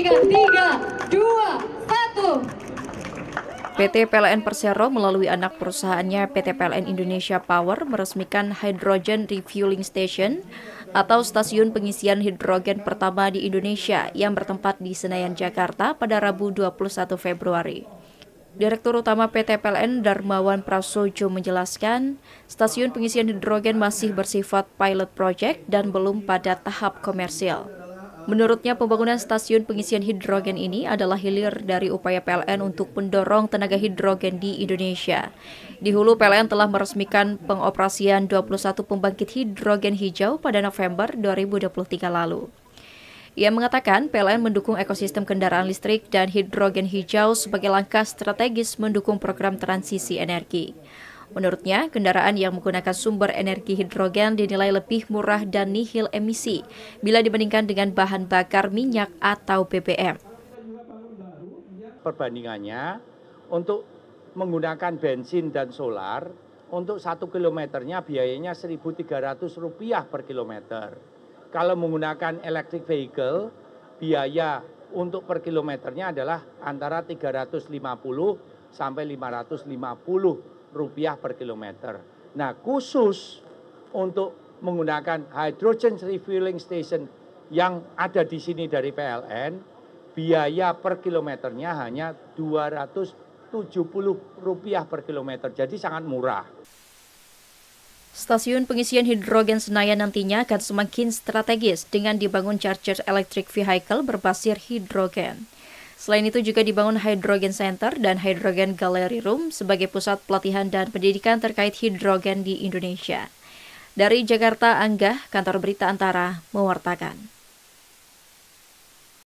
Tiga, tiga, dua, satu. PT PLN Persero melalui anak perusahaannya PT PLN Indonesia Power meresmikan Hydrogen Refueling Station atau stasiun pengisian hidrogen pertama di Indonesia yang bertempat di Senayan, Jakarta pada Rabu 21 Februari. Direktur Utama PT PLN Darmawan Prasojo menjelaskan, stasiun pengisian hidrogen masih bersifat pilot project dan belum pada tahap komersial. Menurutnya, pembangunan stasiun pengisian hidrogen ini adalah hilir dari upaya PLN untuk mendorong tenaga hidrogen di Indonesia. Di hulu, PLN telah meresmikan pengoperasian 21 pembangkit hidrogen hijau pada November 2023 lalu. Ia mengatakan PLN mendukung ekosistem kendaraan listrik dan hidrogen hijau sebagai langkah strategis mendukung program transisi energi. Menurutnya, kendaraan yang menggunakan sumber energi hidrogen dinilai lebih murah dan nihil emisi bila dibandingkan dengan bahan bakar minyak atau BBM. Perbandingannya, untuk menggunakan bensin dan solar, untuk satu kilometernya biayanya Rp1.300 per kilometer. Kalau menggunakan electric vehicle, biaya untuk per kilometernya adalah antara 350 sampai 550 rupiah per kilometer. Nah khusus untuk menggunakan hydrogen refueling station yang ada di sini dari PLN, biaya per kilometernya hanya 270 rupiah per kilometer, jadi sangat murah. Stasiun pengisian hidrogen Senayan nantinya akan semakin strategis dengan dibangun charger electric vehicle berbasis hidrogen. Selain itu juga dibangun Hydrogen Center dan Hydrogen Gallery Room sebagai pusat pelatihan dan pendidikan terkait hidrogen di Indonesia. Dari Jakarta, Angga, Kantor Berita Antara, mewartakan.